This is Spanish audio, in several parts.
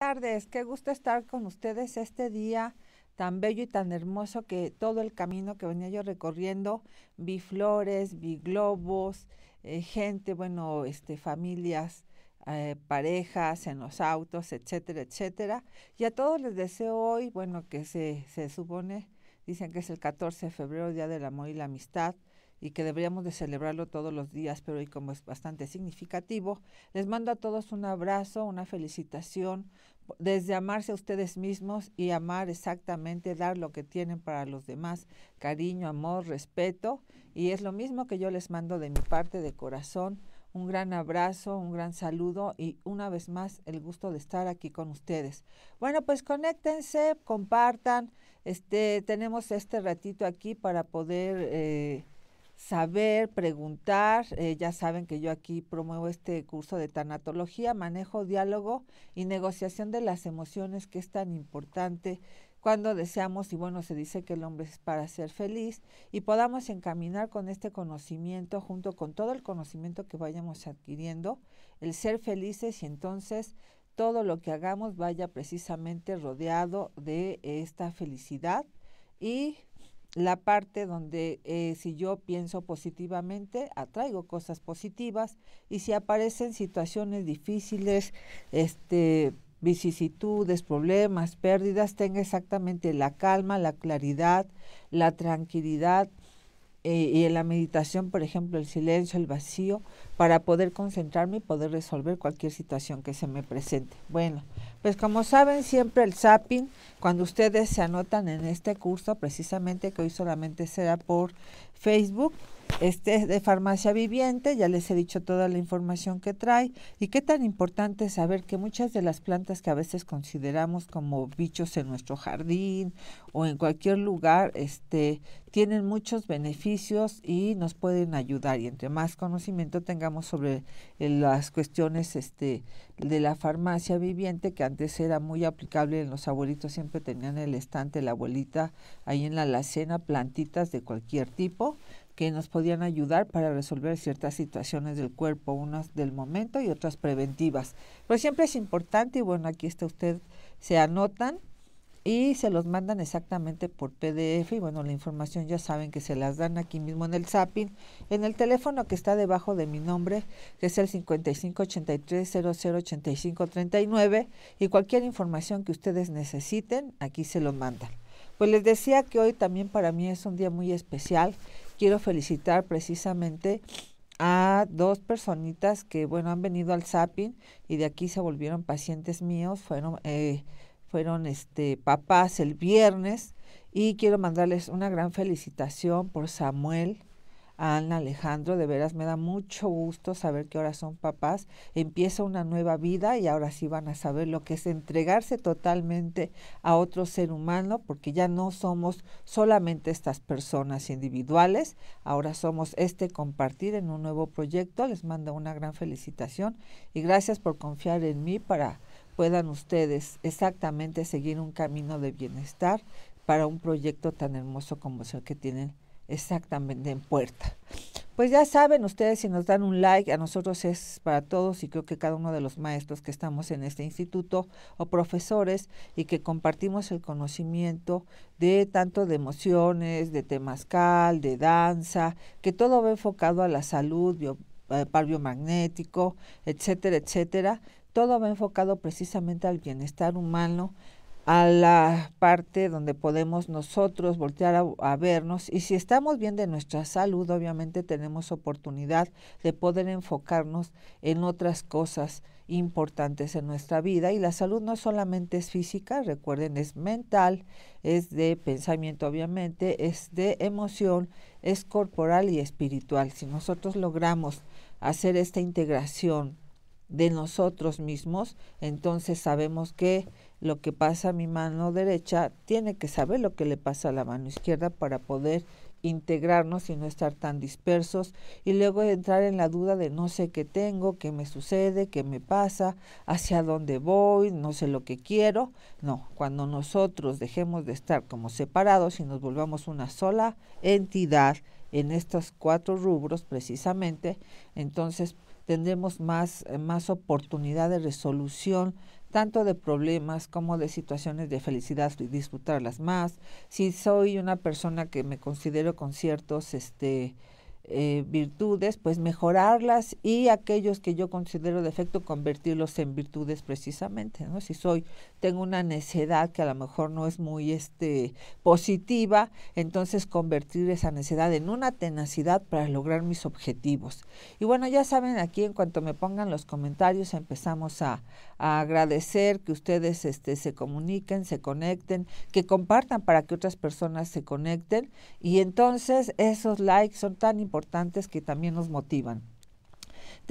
tardes, qué gusto estar con ustedes este día tan bello y tan hermoso que todo el camino que venía yo recorriendo, vi flores, vi globos, eh, gente, bueno, este, familias, eh, parejas, en los autos, etcétera, etcétera. Y a todos les deseo hoy, bueno, que se, se supone, dicen que es el 14 de febrero, Día del Amor y la Amistad, y que deberíamos de celebrarlo todos los días, pero hoy como es bastante significativo, les mando a todos un abrazo, una felicitación, desde amarse a ustedes mismos y amar exactamente, dar lo que tienen para los demás, cariño, amor, respeto, y es lo mismo que yo les mando de mi parte de corazón, un gran abrazo, un gran saludo y una vez más el gusto de estar aquí con ustedes. Bueno, pues conéctense, compartan, este, tenemos este ratito aquí para poder... Eh, saber, preguntar. Eh, ya saben que yo aquí promuevo este curso de tanatología, manejo, diálogo y negociación de las emociones que es tan importante cuando deseamos, y bueno, se dice que el hombre es para ser feliz, y podamos encaminar con este conocimiento, junto con todo el conocimiento que vayamos adquiriendo, el ser felices y entonces todo lo que hagamos vaya precisamente rodeado de esta felicidad y la parte donde eh, si yo pienso positivamente, atraigo cosas positivas y si aparecen situaciones difíciles, este, vicisitudes, problemas, pérdidas, tenga exactamente la calma, la claridad, la tranquilidad eh, y en la meditación, por ejemplo, el silencio, el vacío, para poder concentrarme y poder resolver cualquier situación que se me presente. Bueno, pues como saben, siempre el zapping, cuando ustedes se anotan en este curso, precisamente que hoy solamente será por Facebook, este es de farmacia viviente, ya les he dicho toda la información que trae. Y qué tan importante es saber que muchas de las plantas que a veces consideramos como bichos en nuestro jardín o en cualquier lugar, este, tienen muchos beneficios y nos pueden ayudar. Y entre más conocimiento tengamos sobre eh, las cuestiones este, de la farmacia viviente, que antes era muy aplicable en los abuelitos, siempre tenían el estante, la abuelita, ahí en la alacena, plantitas de cualquier tipo que nos podían ayudar para resolver ciertas situaciones del cuerpo, unas del momento y otras preventivas. Pero siempre es importante y bueno, aquí está usted, se anotan y se los mandan exactamente por PDF y bueno, la información ya saben que se las dan aquí mismo en el Zapping, en el teléfono que está debajo de mi nombre, que es el 5583-008539 y cualquier información que ustedes necesiten, aquí se lo mandan. Pues les decía que hoy también para mí es un día muy especial quiero felicitar precisamente a dos personitas que, bueno, han venido al Zapping y de aquí se volvieron pacientes míos, fueron, eh, fueron este, papás el viernes y quiero mandarles una gran felicitación por Samuel, Ana, Alejandro, de veras me da mucho gusto saber que ahora son papás, empieza una nueva vida y ahora sí van a saber lo que es entregarse totalmente a otro ser humano, porque ya no somos solamente estas personas individuales, ahora somos este compartir en un nuevo proyecto. Les mando una gran felicitación y gracias por confiar en mí para puedan ustedes exactamente seguir un camino de bienestar para un proyecto tan hermoso como es el que tienen exactamente en puerta. Pues ya saben ustedes, si nos dan un like, a nosotros es para todos y creo que cada uno de los maestros que estamos en este instituto o profesores y que compartimos el conocimiento de tanto de emociones, de temascal de danza, que todo va enfocado a la salud, bio, eh, par biomagnético, etcétera, etcétera. Todo va enfocado precisamente al bienestar humano a la parte donde podemos nosotros voltear a, vernos y si estamos bien de nuestra salud, obviamente tenemos oportunidad de poder enfocarnos en otras cosas importantes en nuestra vida y la salud no solamente es física, recuerden, es mental, es de pensamiento obviamente, es de emoción, es corporal y espiritual. Si nosotros logramos hacer esta integración de nosotros mismos, entonces sabemos que lo que pasa a mi mano derecha, tiene que saber lo que le pasa a la mano izquierda para poder integrarnos y no estar tan dispersos y luego entrar en la duda de no sé qué tengo, qué me sucede, qué me pasa, hacia dónde voy, no sé lo que quiero. No, cuando nosotros dejemos de estar como separados y nos volvamos una sola entidad en estos cuatro rubros precisamente, entonces tendremos más, eh, más oportunidad de resolución tanto de problemas como de situaciones de felicidad y disfrutarlas más. Si soy una persona que me considero con ciertos este, eh, virtudes, pues mejorarlas y aquellos que yo considero defecto, convertirlos en virtudes precisamente. ¿no? Si soy, tengo una necedad que a lo mejor no es muy este, positiva, entonces convertir esa necesidad en una tenacidad para lograr mis objetivos. Y bueno, ya saben, aquí en cuanto me pongan los comentarios empezamos a, a agradecer que ustedes este, se comuniquen, se conecten, que compartan para que otras personas se conecten. Y entonces esos likes son tan importantes que también nos motivan.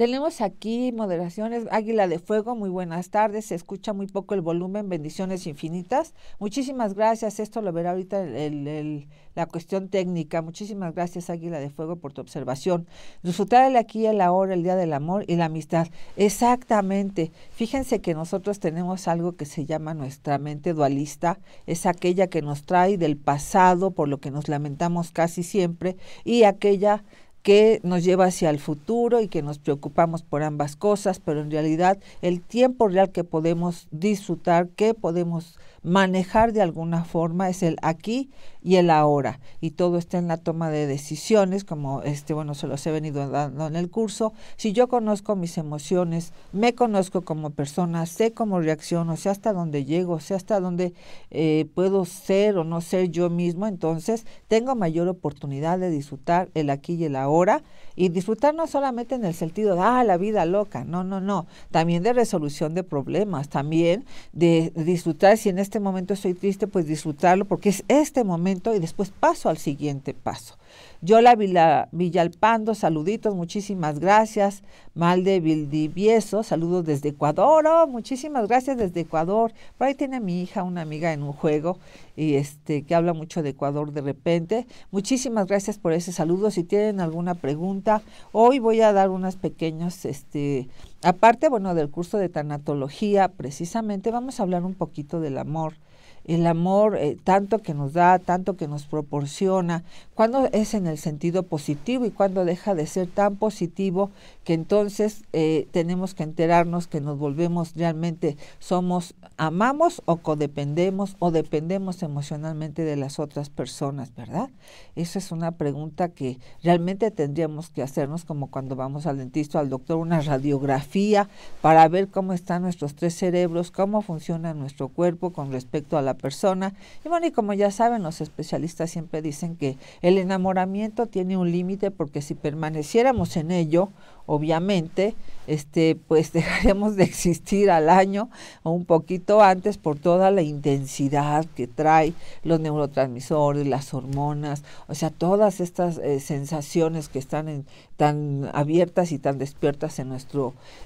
Tenemos aquí moderaciones. Águila de Fuego, muy buenas tardes. Se escucha muy poco el volumen. Bendiciones infinitas. Muchísimas gracias. Esto lo verá ahorita la cuestión técnica. Muchísimas gracias, Águila de Fuego, por tu observación. Disfrutar aquí, el ahora, el día del amor y la amistad. Exactamente. Fíjense que nosotros tenemos algo que se llama nuestra mente dualista. Es aquella que nos trae del pasado, por lo que nos lamentamos casi siempre, y aquella que nos lleva hacia el futuro y que nos preocupamos por ambas cosas, pero en realidad el tiempo real que podemos disfrutar, que podemos manejar de alguna forma es el aquí y el ahora y todo está en la toma de decisiones como este bueno se los he venido dando en el curso si yo conozco mis emociones me conozco como persona sé cómo reacciono sé hasta dónde llego sé hasta dónde eh, puedo ser o no ser yo mismo entonces tengo mayor oportunidad de disfrutar el aquí y el ahora y disfrutar no solamente en el sentido de ah la vida loca no no no también de resolución de problemas también de disfrutar si en este este momento estoy triste, pues disfrutarlo porque es este momento y después paso al siguiente paso. Yola Villa Villalpando, saluditos, muchísimas gracias. Malde Vildivieso, saludos desde Ecuador. Oh, muchísimas gracias desde Ecuador. Por ahí tiene mi hija, una amiga en un juego, y este, que habla mucho de Ecuador de repente. Muchísimas gracias por ese saludo. Si tienen alguna pregunta, hoy voy a dar unas pequeñas, este, aparte, bueno, del curso de tanatología, precisamente vamos a hablar un poquito del amor el amor eh, tanto que nos da, tanto que nos proporciona, cuando es en el sentido positivo y cuando deja de ser tan positivo que entonces eh, tenemos que enterarnos que nos volvemos realmente, somos, amamos o codependemos o dependemos emocionalmente de las otras personas, ¿verdad? Esa es una pregunta que realmente tendríamos que hacernos como cuando vamos al dentista, al doctor, una radiografía para ver cómo están nuestros tres cerebros, cómo funciona nuestro cuerpo con respecto a la persona. Y bueno, y como ya saben, los especialistas siempre dicen que el enamoramiento tiene un límite porque si permaneciéramos en ello, obviamente, este, pues dejaremos de existir al año o un poquito antes por toda la intensidad que trae los neurotransmisores, las hormonas, o sea, todas estas eh, sensaciones que están tan abiertas y tan despiertas en,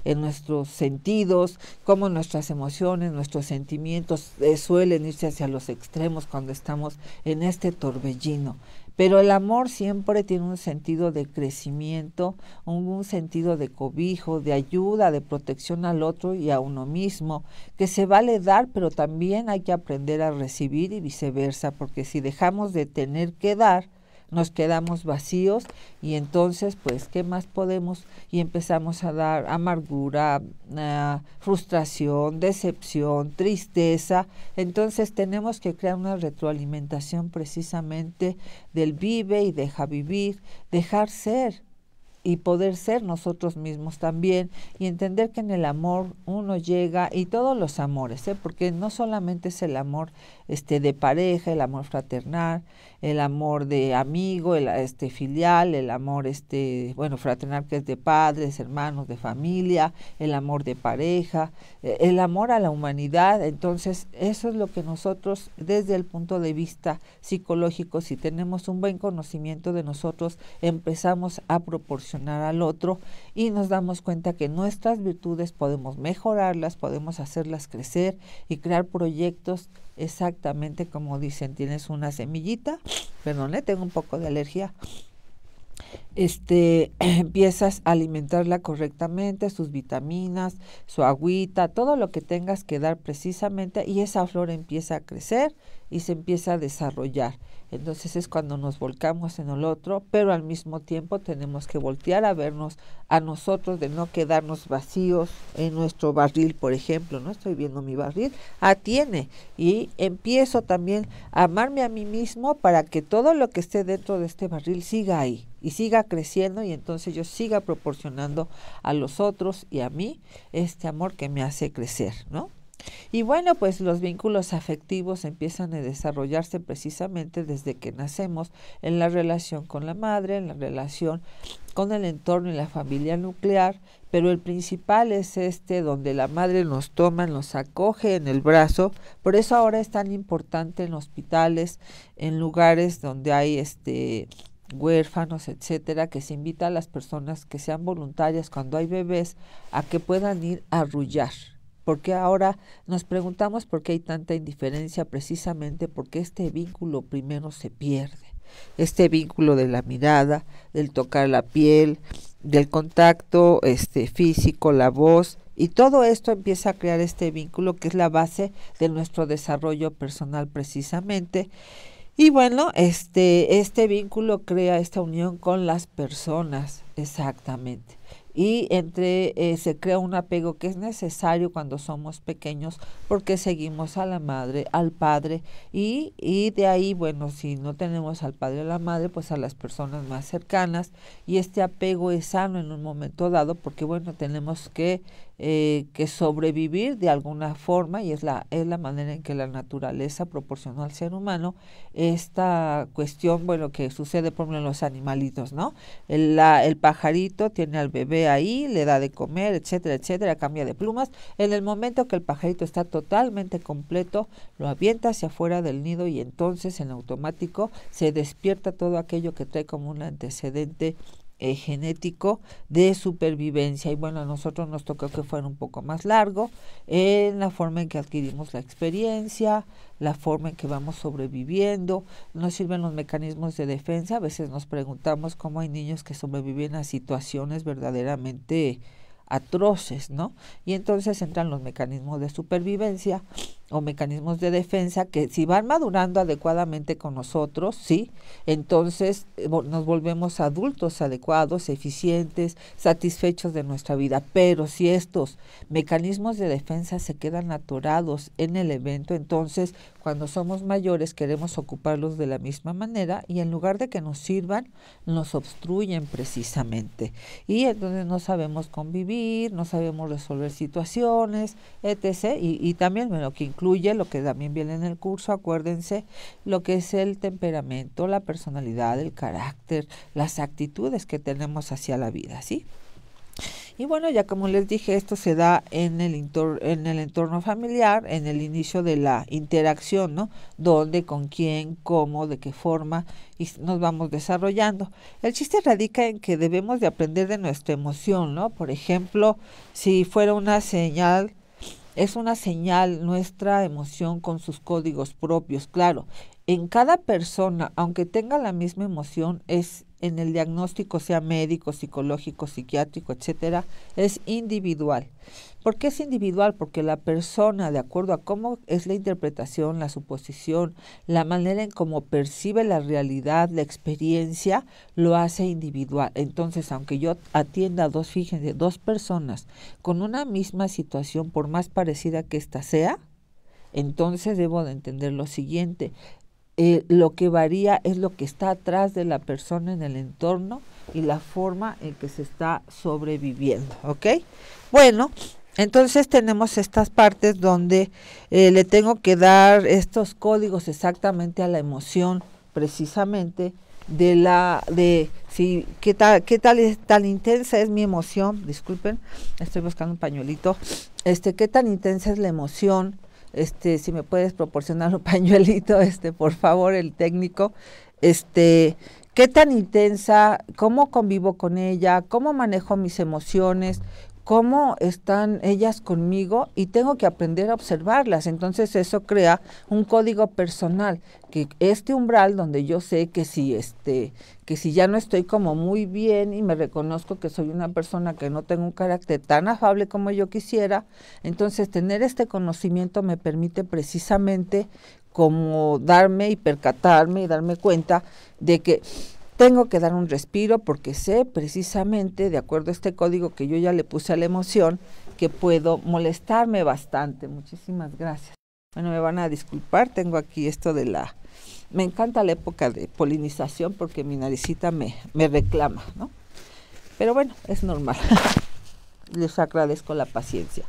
en nuestros sentidos, como nuestras emociones, nuestros sentimientos eh, suelen irse hacia los extremos cuando estamos en este torbellino, pero el amor siempre tiene un sentido de crecimiento, un, sentido de cobijo, de ayuda, de protección al otro y a uno mismo, que se vale dar, pero también hay que aprender a recibir y viceversa, porque si dejamos de tener que dar, nos quedamos vacíos y entonces pues qué más podemos y empezamos a dar amargura ah, frustración decepción tristeza entonces tenemos que crear una retroalimentación precisamente del vive y deja vivir dejar ser y poder ser nosotros mismos también y entender que en el amor uno llega y todos los amores, ¿eh? porque no solamente es el amor este, de pareja, el amor fraternal, el amor de amigo, el este, filial, el amor este, bueno, fraternal que es de padres, hermanos, de familia, el amor de pareja, e, el amor a la humanidad. Entonces, eso es lo que nosotros, desde el punto de vista psicológico, si tenemos un buen conocimiento de nosotros, empezamos a proporcionar al otro y nos damos cuenta que nuestras virtudes podemos mejorarlas, podemos hacerlas crecer y crear proyectos exactamente como dicen, tienes una semillita, perdón, eh, tengo un poco de alergia. Este, empiezas a alimentarla correctamente, sus vitaminas, su agüita, todo lo que tengas que dar precisamente y esa flor empieza a crecer y se empieza a desarrollar. Entonces es cuando nos volcamos en el otro, pero al mismo tiempo tenemos que voltear a vernos a nosotros, de no quedarnos vacíos en nuestro barril, por ejemplo, no estoy viendo mi barril, atiene ah, Y empiezo también a amarme a mí mismo para que todo lo que esté dentro de este barril siga ahí y siga creciendo y entonces yo siga proporcionando a los otros y a mí este amor que me hace crecer, ¿no? Y bueno, pues los vínculos afectivos empiezan a desarrollarse precisamente desde que nacemos en la relación con la madre, en la relación con el entorno y la familia nuclear, pero el principal es este donde la madre nos toma, nos acoge en el brazo, por eso ahora es tan importante en hospitales, en lugares donde hay este huérfanos, etcétera, que se invita a las personas que sean voluntarias cuando hay bebés a que puedan ir a arrullar porque ahora nos preguntamos por qué hay tanta indiferencia precisamente porque este vínculo primero se pierde, este vínculo de la mirada, del tocar la piel, del contacto este físico, la voz y todo esto empieza a crear este vínculo que es la base de nuestro desarrollo personal precisamente. Y bueno, este este vínculo crea esta unión con las personas, exactamente y entre eh, se crea un apego que es necesario cuando somos pequeños porque seguimos a la madre, al padre y, y de ahí, bueno, si no tenemos al padre o la madre, pues a las personas más cercanas y este apego es sano en un momento dado porque, bueno, tenemos que eh, que sobrevivir de alguna forma, y es la, es la manera en que la naturaleza proporcionó al ser humano esta cuestión, bueno, que sucede por ejemplo en los animalitos, ¿no? El, la, el pajarito tiene al bebé ahí, le da de comer, etcétera, etcétera, cambia de plumas. En el momento que el pajarito está totalmente completo, lo avienta hacia afuera del nido y entonces en automático se despierta todo aquello que trae como un antecedente eh, genético de supervivencia. Y bueno, a nosotros nos tocó que fuera un poco más largo en la forma en que adquirimos la experiencia, la forma en que vamos sobreviviendo. Nos sirven los mecanismos de defensa. A veces nos preguntamos cómo hay niños que sobreviven a situaciones verdaderamente atroces, ¿no? Y entonces entran los mecanismos de supervivencia o mecanismos de defensa que si van madurando adecuadamente con nosotros, sí, entonces eh, nos volvemos adultos adecuados, eficientes, satisfechos de nuestra vida. Pero si estos mecanismos de defensa se quedan atorados en el evento, entonces cuando somos mayores queremos ocuparlos de la misma manera y en lugar de que nos sirvan, nos obstruyen precisamente. Y entonces no sabemos convivir, no sabemos resolver situaciones, etc. Y, y también, bueno, que incluye lo que también viene en el curso, acuérdense, lo que es el temperamento, la personalidad, el carácter, las actitudes que tenemos hacia la vida, ¿sí? Y bueno, ya como les dije, esto se da en el, en el entorno familiar, en el inicio de la interacción, ¿no? Dónde, con quién, cómo, de qué forma y nos vamos desarrollando. El chiste radica en que debemos de aprender de nuestra emoción, ¿no? Por ejemplo, si fuera una señal es una señal nuestra emoción con sus códigos propios, claro. En cada persona, aunque tenga la misma emoción, es en el diagnóstico sea médico, psicológico, psiquiátrico, etcétera, es individual. ¿Por qué es individual? Porque la persona, de acuerdo a cómo es la interpretación, la suposición, la manera en cómo percibe la realidad, la experiencia, lo hace individual. Entonces, aunque yo atienda a dos, fíjense, dos personas con una misma situación, por más parecida que ésta sea, entonces debo de entender lo siguiente, eh, lo que varía es lo que está atrás de la persona en el entorno y la forma en que se está sobreviviendo, ¿ok? Bueno, entonces tenemos estas partes donde eh, le tengo que dar estos códigos exactamente a la emoción, precisamente de la de si qué tal qué tal es tan intensa es mi emoción, disculpen, estoy buscando un pañuelito. Este, qué tan intensa es la emoción, este, si me puedes proporcionar un pañuelito, este, por favor, el técnico, este, qué tan intensa, cómo convivo con ella, cómo manejo mis emociones, cómo están ellas conmigo y tengo que aprender a observarlas. Entonces eso crea un código personal, que este umbral donde yo sé que si este que si ya no estoy como muy bien y me reconozco que soy una persona que no tengo un carácter tan afable como yo quisiera, entonces tener este conocimiento me permite precisamente como darme y percatarme y darme cuenta de que tengo que dar un respiro porque sé precisamente, de acuerdo a este código que yo ya le puse a la emoción, que puedo molestarme bastante. Muchísimas gracias. Bueno, me van a disculpar, tengo aquí esto de la... Me encanta la época de polinización porque mi naricita me, me reclama, ¿no? Pero bueno, es normal. Les agradezco la paciencia.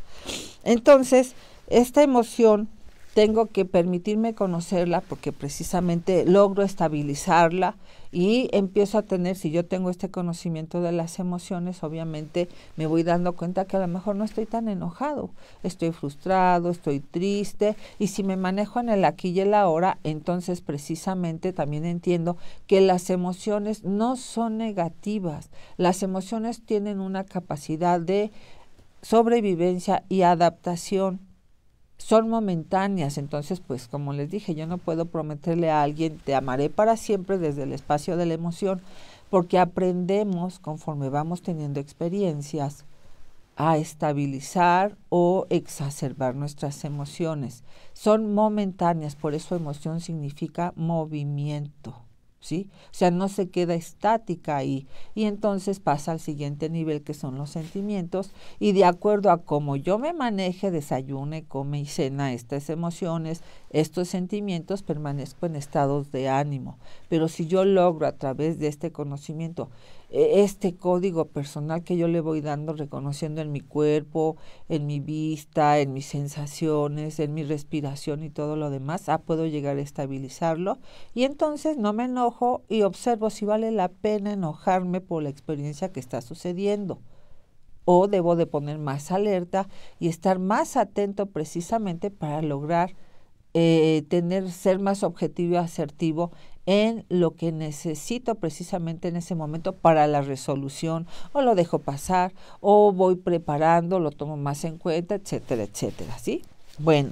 Entonces, esta emoción tengo que permitirme conocerla porque precisamente logro estabilizarla y empiezo a tener, si yo tengo este conocimiento de las emociones, obviamente me voy dando cuenta que a lo mejor no estoy tan enojado, estoy frustrado, estoy triste y si me manejo en el aquí y el ahora, entonces precisamente también entiendo que las emociones no son negativas, las emociones tienen una capacidad de sobrevivencia y adaptación son momentáneas. Entonces, pues como les dije, yo no puedo prometerle a alguien, te amaré para siempre desde el espacio de la emoción, porque aprendemos conforme vamos teniendo experiencias a estabilizar o exacerbar nuestras emociones. Son momentáneas, por eso emoción significa movimiento. O sea, no se queda estática ahí. Y entonces pasa al siguiente nivel que son los sentimientos y de acuerdo a cómo yo me maneje, desayune, come y cena estas emociones, estos sentimientos, permanezco en estados de ánimo. Pero si yo logro a través de este conocimiento e, este código personal que yo le voy dando, reconociendo en mi cuerpo, en mi vista, en mis sensaciones, en mi respiración y todo lo demás, ah, puedo llegar a estabilizarlo. Y entonces no me enojo y observo si vale la pena enojarme por la experiencia que está sucediendo. O debo de poner más alerta y estar más atento precisamente para lograr eh, tener, ser más objetivo y asertivo en lo que necesito precisamente en ese momento para la resolución o lo dejo pasar o voy preparando, lo tomo más en cuenta, etcétera, etcétera, ¿sí? Bueno.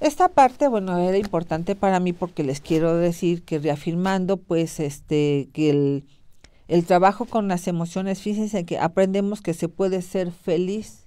Esta parte, bueno, era importante para mí porque les quiero decir que reafirmando, pues, este, que el, trabajo con las emociones, fíjense que aprendemos que se puede ser feliz.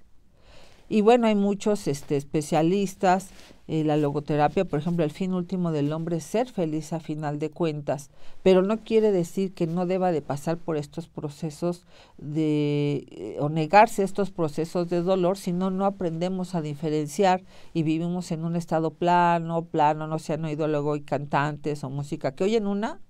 Y bueno, hay muchos este, especialistas eh, la logoterapia, por ejemplo, el fin último del hombre es ser feliz a final de cuentas, pero no quiere decir que no deba de pasar por estos procesos de eh, o negarse estos procesos de dolor, sino no aprendemos a diferenciar y vivimos en un estado plano, plano, no sean ideólogo y cantantes o música que oyen una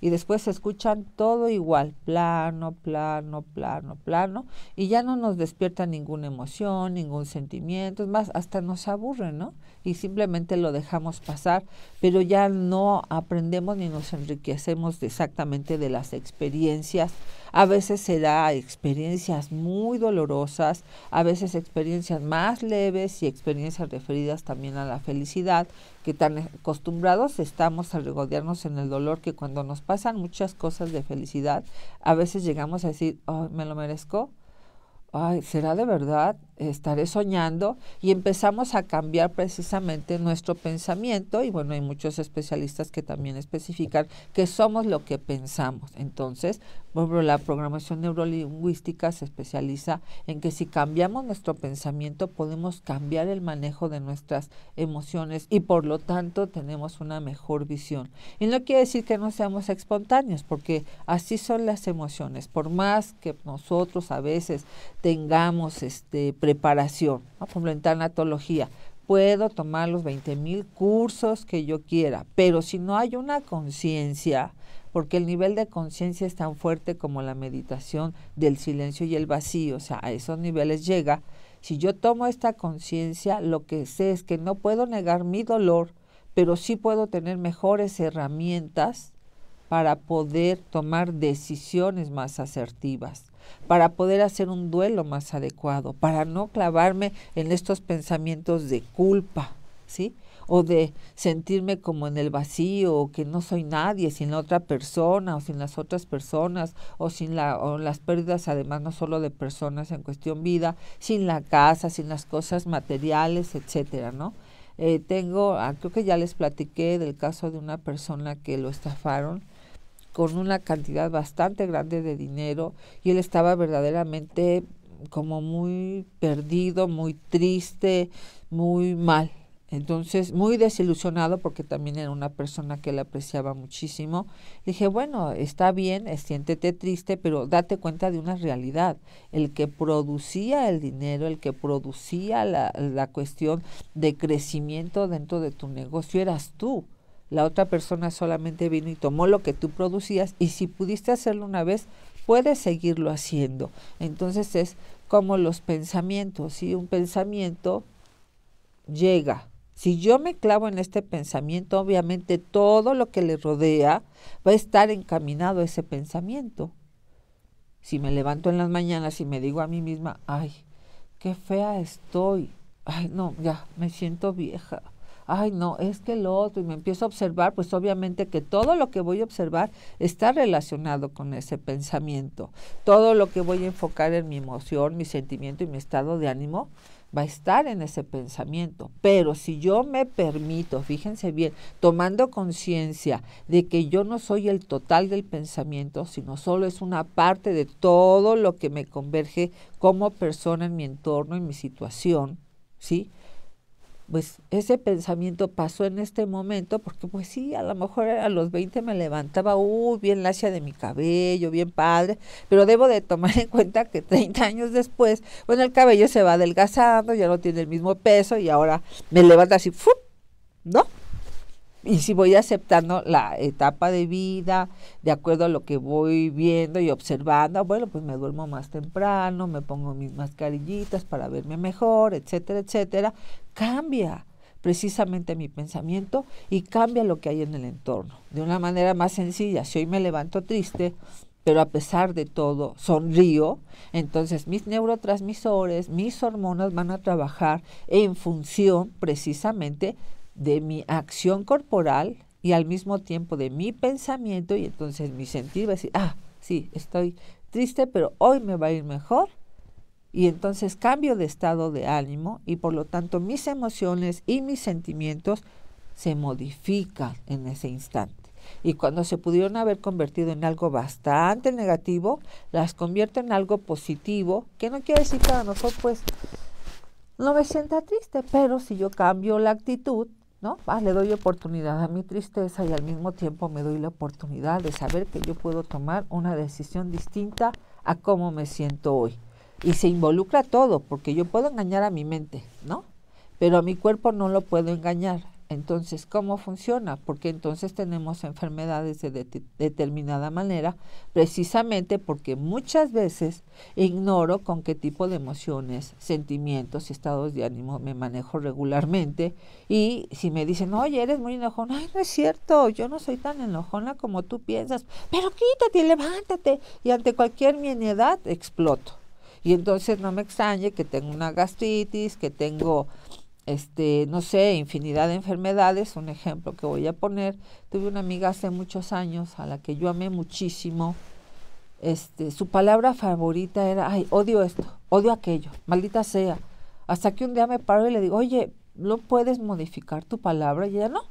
y después se escuchan todo igual, plano, plano, plano, plano, y ya no nos despierta ninguna emoción, ningún sentimiento, es más, hasta nos aburre, ¿no? Y simplemente lo dejamos pasar, pero ya no aprendemos ni nos enriquecemos exactamente de las experiencias. A veces se da experiencias muy dolorosas, a veces experiencias más leves y experiencias referidas también a la felicidad, que tan acostumbrados estamos a regodearnos en el dolor que cuando nos pasan muchas cosas de felicidad, a veces llegamos a decir, ay, me lo merezco, ay, ¿será de verdad? estaré soñando y empezamos a cambiar precisamente nuestro pensamiento y bueno, hay muchos especialistas que también especifican que somos lo que pensamos. Entonces, bueno, la programación neurolingüística se especializa en que si cambiamos nuestro pensamiento podemos cambiar el manejo de nuestras emociones y por lo tanto tenemos una mejor visión. Y no quiere decir que no seamos espontáneos, porque así son las emociones. Por más que nosotros a veces tengamos este preparación, a por ejemplo, en Puedo tomar los 20 mil cursos que yo quiera, pero si no hay una conciencia, porque el nivel de conciencia es tan fuerte como la meditación del silencio y el vacío, o sea, a esos niveles llega. Si yo tomo esta conciencia, lo que sé es que no puedo negar mi dolor, pero sí puedo tener mejores herramientas para poder tomar decisiones más asertivas para poder hacer un duelo más adecuado, para no clavarme en estos pensamientos de culpa, ¿sí? O de sentirme como en el vacío, o que no soy nadie sin la otra persona, o sin las otras personas, o sin la, o las pérdidas, además, no solo de personas en cuestión vida, sin la casa, sin las cosas materiales, etcétera, ¿no? Eh, tengo, ah, creo que ya les platiqué del caso de una persona que lo estafaron con una cantidad bastante grande de dinero y él estaba verdaderamente como muy perdido, muy triste, muy mal. Entonces, muy desilusionado porque también era una persona que le apreciaba muchísimo. Dije, bueno, está bien, eh, siéntete triste, pero date cuenta de una realidad. El que producía el dinero, el que producía la, la cuestión de crecimiento dentro de tu negocio eras tú la otra persona solamente vino y tomó lo que tú producías y si pudiste hacerlo una vez, puedes seguirlo haciendo. Entonces es como los pensamientos, si un pensamiento llega, si yo me clavo en este pensamiento, obviamente todo lo que le rodea va a estar encaminado a ese pensamiento. Si me levanto en las mañanas y me digo a mí misma, ay, qué fea estoy, ay, no, ya, me siento vieja, ay no, es que el otro, y me empiezo a observar, pues obviamente que todo lo que voy a observar está relacionado con ese pensamiento. Todo lo que voy a enfocar en mi emoción, mi sentimiento y mi estado de ánimo va a estar en ese pensamiento. Pero si yo me permito, fíjense bien, tomando conciencia de que yo no soy el total del pensamiento, sino solo es una parte de todo lo que me converge como persona en mi entorno, en mi situación, ¿sí? pues ese pensamiento pasó en este momento, porque pues sí, a lo mejor a los 20 me levantaba, uy, bien lacia de mi cabello, bien padre, pero debo de tomar en cuenta que 30 años después, bueno, el cabello se va adelgazando, ya no tiene el mismo peso y ahora me levanta así, ¡fu! ¿no? y si voy aceptando la etapa de vida, de acuerdo a lo que voy viendo y observando, bueno, pues me duermo más temprano, me pongo mis mascarillitas para verme mejor, etcétera, etcétera, cambia precisamente mi pensamiento y cambia lo que hay en el entorno. De una manera más sencilla, si hoy me levanto triste, pero a pesar de todo sonrío, entonces mis neurotransmisores, mis hormonas van a trabajar en función precisamente de mi acción corporal y al mismo tiempo de mi pensamiento y entonces mi sentir va a decir, ah, sí, estoy triste, pero hoy me va a ir mejor. Y entonces cambio de estado de ánimo y por lo tanto mis emociones y mis sentimientos se modifican en ese instante. Y cuando se pudieron haber convertido en algo bastante negativo, las convierto en algo positivo, que no quiere decir que a lo pues no me sienta triste, pero si yo cambio la actitud, ¿no? Ah, le doy oportunidad a mi tristeza y al mismo tiempo me doy la oportunidad de saber que yo puedo tomar una decisión distinta a cómo me siento hoy. Y se involucra todo, porque yo puedo engañar a mi mente, ¿no? Pero a mi cuerpo no lo puedo engañar. Entonces, ¿cómo funciona? Porque entonces tenemos enfermedades de, determinada manera, precisamente porque muchas veces ignoro con qué tipo de emociones, sentimientos y estados de ánimo me manejo regularmente. Y si me dicen, oye, eres muy enojona, ay, no es cierto, yo no soy tan enojona como tú piensas, pero quítate, levántate. Y ante cualquier eniedad exploto. Y entonces no me extrañe que tengo una gastritis, que tengo este, no sé, infinidad de enfermedades, un ejemplo que voy a poner, tuve una amiga hace muchos años a la que yo amé muchísimo, este, su palabra favorita era, ay, odio esto, odio aquello, maldita sea. Hasta que un día me paro y le digo, oye, ¿no puedes modificar tu palabra? Y ella, no,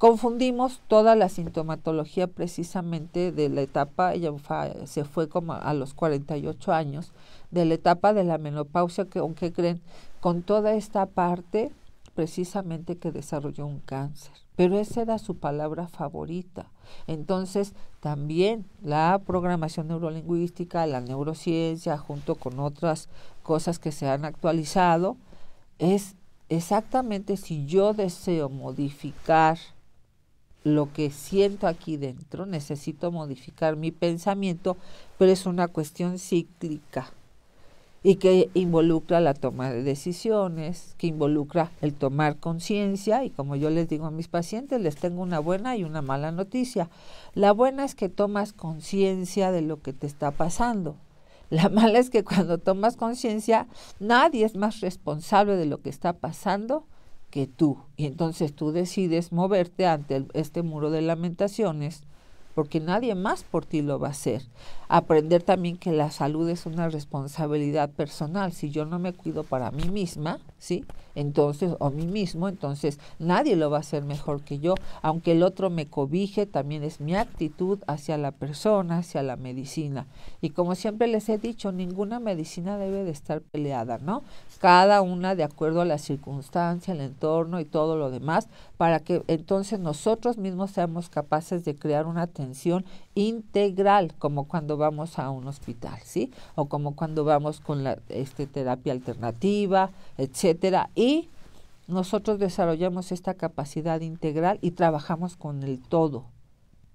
Confundimos toda la sintomatología precisamente de la etapa, ella se fue como a los 48 años, de la etapa de la menopausia, que aunque creen, con toda esta parte precisamente que desarrolló un cáncer. Pero esa era su palabra favorita. Entonces, también la programación neurolingüística, la neurociencia, junto con otras cosas que se han actualizado, es exactamente si yo deseo modificar lo que siento aquí dentro, necesito modificar mi pensamiento, pero es una cuestión cíclica y que involucra la toma de decisiones, que involucra el tomar conciencia y como yo les digo a mis pacientes, les tengo una buena y una mala noticia. La buena es que tomas conciencia de lo que te está pasando. La mala es que cuando tomas conciencia, nadie es más responsable de lo que está pasando que tú. Y entonces tú decides moverte ante este muro de lamentaciones porque nadie más por ti lo va a hacer aprender también que la salud es una responsabilidad personal. Si yo no me cuido para mí misma, ¿sí? Entonces, o mí mismo, entonces nadie lo va a hacer mejor que yo. Aunque el otro me cobije, también es mi actitud hacia la persona, hacia la medicina. Y como siempre les he dicho, ninguna medicina debe de estar peleada, ¿no? Cada una de acuerdo a la circunstancia, el entorno y todo lo demás, para que entonces nosotros mismos seamos capaces de crear una atención integral, como cuando vamos a un hospital, ¿sí? O como cuando vamos con la este, terapia alternativa, etcétera. Y nosotros desarrollamos esta capacidad integral y trabajamos con el todo,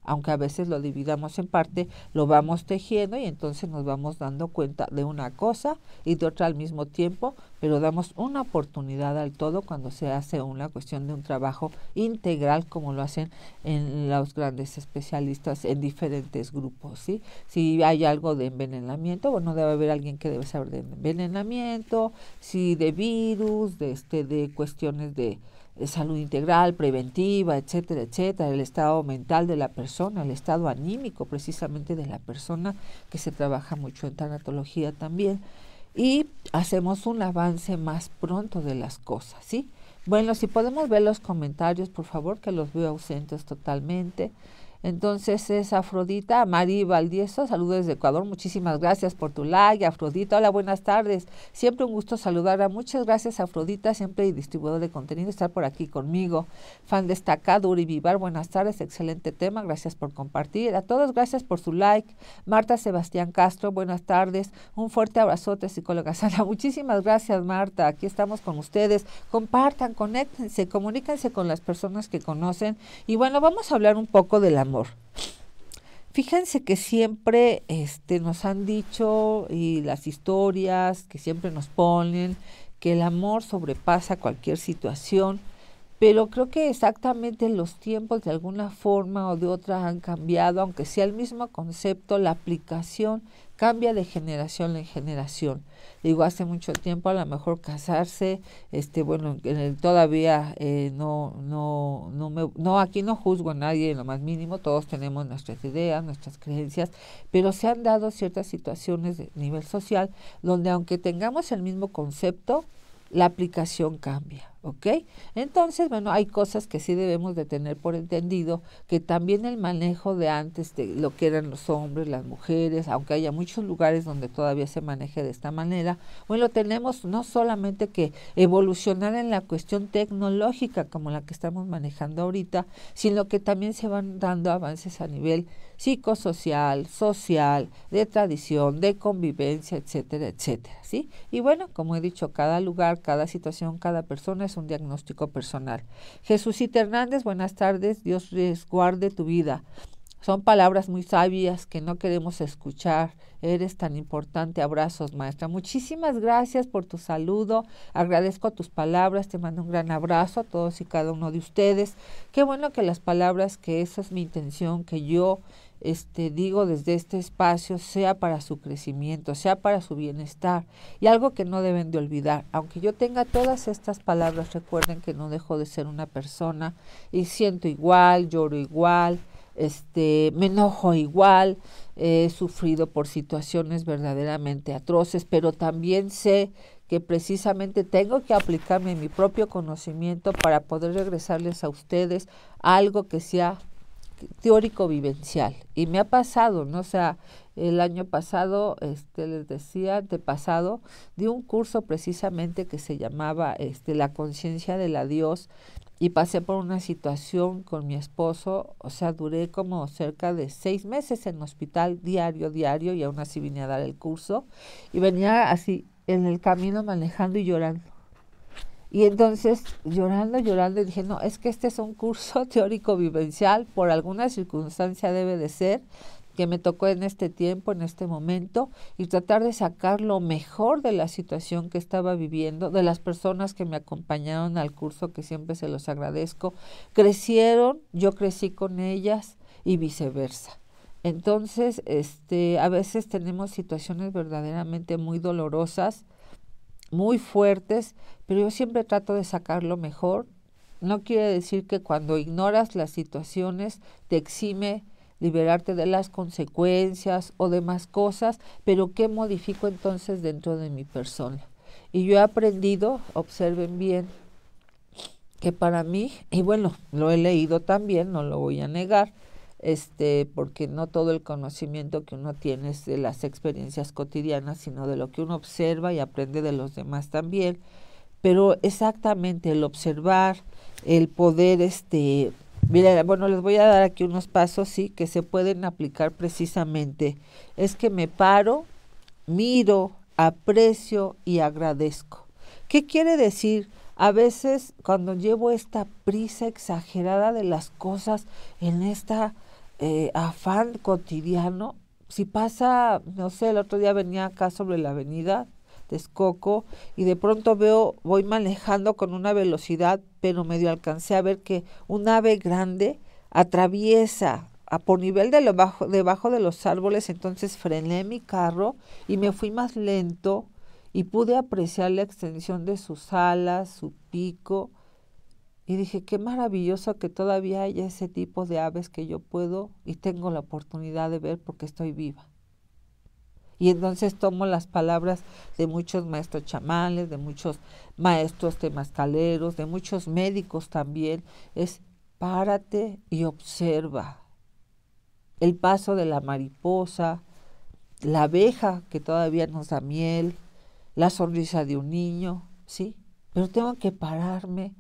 aunque a veces lo dividamos en parte, lo vamos tejiendo y entonces nos vamos dando cuenta de una cosa y de otra al mismo tiempo, pero damos una oportunidad al todo cuando se hace una cuestión de un trabajo integral como lo hacen en los grandes especialistas en diferentes grupos, ¿sí? Si hay algo de envenenamiento, bueno, debe haber alguien que debe saber de envenenamiento, si de virus, de este de cuestiones de salud integral, preventiva, etcétera, etcétera, el estado mental de la persona, el estado anímico precisamente de la persona, que se trabaja mucho en tanatología también, y hacemos un avance más pronto de las cosas, ¿sí? Bueno, si podemos ver los comentarios, por favor, que los veo ausentes totalmente. Entonces es Afrodita Mari Valdieso, saludos desde Ecuador, muchísimas gracias por tu like, Afrodita, hola, buenas tardes, siempre un gusto saludarla, muchas gracias Afrodita, siempre distribuidor de contenido, estar por aquí conmigo, fan destacado Uri Vivar, buenas tardes, excelente tema, gracias por compartir, a todos gracias por su like, Marta Sebastián Castro, buenas tardes, un fuerte abrazote psicóloga Sara, muchísimas gracias Marta, aquí estamos con ustedes, compartan, conéctense, comuníquense con las personas que conocen y bueno, vamos a hablar un poco de la Fíjense que siempre este, nos han dicho y las historias que siempre nos ponen que el amor sobrepasa cualquier situación, pero creo que exactamente los tiempos de alguna forma o de otra han cambiado, aunque sea el mismo concepto, la aplicación cambia de generación en generación. Digo, hace mucho tiempo a lo mejor casarse, este, bueno, todavía eh, no, no, no, me, no, aquí no juzgo a nadie en lo más mínimo, todos tenemos nuestras ideas, nuestras creencias, pero se han dado ciertas situaciones de nivel social donde aunque tengamos el mismo concepto, la aplicación cambia. ¿ok? Entonces, bueno, hay cosas que sí debemos de tener por entendido, que también el manejo de antes de lo que eran los hombres, las mujeres, aunque haya muchos lugares donde todavía se maneje de esta manera, bueno, tenemos no solamente que evolucionar en la cuestión tecnológica como la que estamos manejando ahorita, sino que también se van dando avances a nivel psicosocial, social, de tradición, de convivencia, etcétera, etcétera, ¿sí? Y bueno, como he dicho, cada lugar, cada situación, cada persona es un diagnóstico personal. Jesucita Hernández, buenas tardes. Dios resguarde tu vida. Son palabras muy sabias que no queremos escuchar. Eres tan importante. Abrazos, maestra. Muchísimas gracias por tu saludo. Agradezco tus palabras. Te mando un gran abrazo a todos y cada uno de ustedes. Qué bueno que las palabras, que esa es mi intención, que yo este, digo desde este espacio, sea para su crecimiento, sea para su bienestar. Y algo que no deben de olvidar, aunque yo tenga todas estas palabras, recuerden que no dejo de ser una persona y siento igual, lloro igual, este, me enojo igual, he sufrido por situaciones verdaderamente atroces, pero también sé que precisamente tengo que aplicarme mi propio conocimiento para poder regresarles a ustedes algo que sea teórico vivencial y me ha pasado, no o sea, el año pasado, este les decía, antepasado, di un curso precisamente que se llamaba este la conciencia de la Dios y pasé por una situación con mi esposo, o sea, duré como cerca de seis meses en hospital diario, diario, y aún así vine a dar el curso, y venía así en el camino manejando y llorando. Y entonces, llorando, llorando, dije, no, es que este es un curso teórico vivencial, por alguna circunstancia debe de ser, que me tocó en este tiempo, en este momento, y tratar de sacar lo mejor de la situación que estaba viviendo, de las personas que me acompañaron al curso, que siempre se los agradezco, crecieron, yo crecí con ellas y viceversa. Entonces, este, a veces tenemos situaciones verdaderamente muy dolorosas muy fuertes, pero yo siempre trato de sacarlo mejor. No quiere decir que cuando ignoras las situaciones te exime liberarte de las consecuencias o demás cosas, pero ¿qué modifico entonces dentro de mi persona? Y yo he aprendido, observen bien, que para mí, y bueno, lo he leído también, no lo voy a negar, este, porque no todo el conocimiento que uno tiene es de las experiencias cotidianas, sino de lo que uno observa y aprende de los demás también. Pero exactamente el observar, el poder, este, mira, bueno, les voy a dar aquí unos pasos, sí, que se pueden aplicar precisamente. Es que me paro, miro, aprecio y agradezco. ¿Qué quiere decir? a veces cuando llevo esta prisa exagerada de las cosas en este afán cotidiano, si pasa, no sé, el otro día venía acá sobre la avenida Escoco y de pronto veo, voy manejando con una velocidad, pero medio alcancé a ver que un ave grande atraviesa a por nivel de bajo, debajo de los árboles, entonces frené mi carro y me fui más lento y pude apreciar la extensión de sus alas, su pico, y dije, qué maravilloso que todavía haya ese tipo de aves que yo puedo y tengo la oportunidad de ver porque estoy viva. Y entonces tomo las palabras de muchos maestros chamales, de muchos maestros temazcaleros, de muchos médicos también. Es párate y observa el paso de la mariposa, la abeja que todavía nos da miel, la sonrisa de un niño, ¿sí? Pero tengo que pararme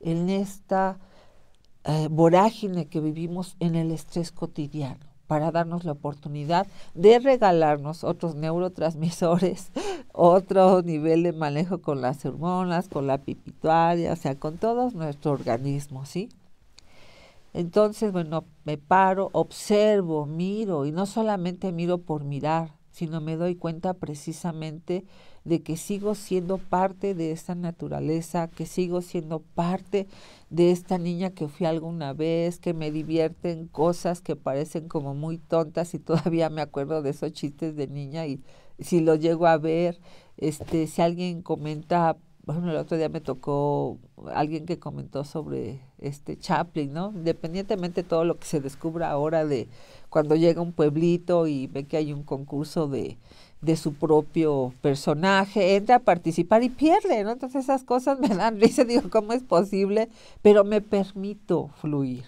en esta eh, vorágine que vivimos en el estrés cotidiano para darnos la oportunidad de regalarnos otros neurotransmisores, otro nivel de manejo con las hormonas, con la pituitaria, o sea, con todo nuestro organismo, ¿sí? Entonces, bueno, me paro, observo, miro, y no solamente miro por mirar, sino me doy cuenta precisamente de que sigo siendo parte de esta naturaleza, que sigo siendo parte de esta niña que fui alguna vez, que me divierten cosas que parecen como muy tontas y todavía me acuerdo de esos chistes de niña y si lo llego a ver, este, si alguien comenta por el otro día me tocó alguien que comentó sobre este Chaplin, ¿no? Independientemente de todo lo que se descubra ahora de cuando llega un pueblito y ve que hay un concurso de, de su propio personaje, entra a participar y pierde, ¿no? Entonces esas cosas me dan risa, digo, ¿cómo es posible? Pero me permito fluir,